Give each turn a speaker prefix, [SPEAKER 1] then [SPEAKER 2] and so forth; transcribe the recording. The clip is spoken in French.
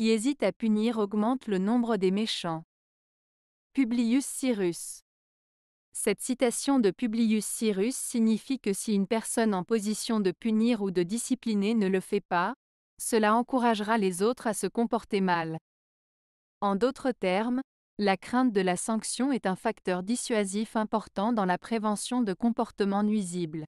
[SPEAKER 1] qui hésite à punir augmente le nombre des méchants. Publius Cyrus cette citation de Publius Cyrus signifie que si une personne en position de punir ou de discipliner ne le fait pas, cela encouragera les autres à se comporter mal. En d'autres termes, la crainte de la sanction est un facteur dissuasif important dans la prévention de comportements nuisibles.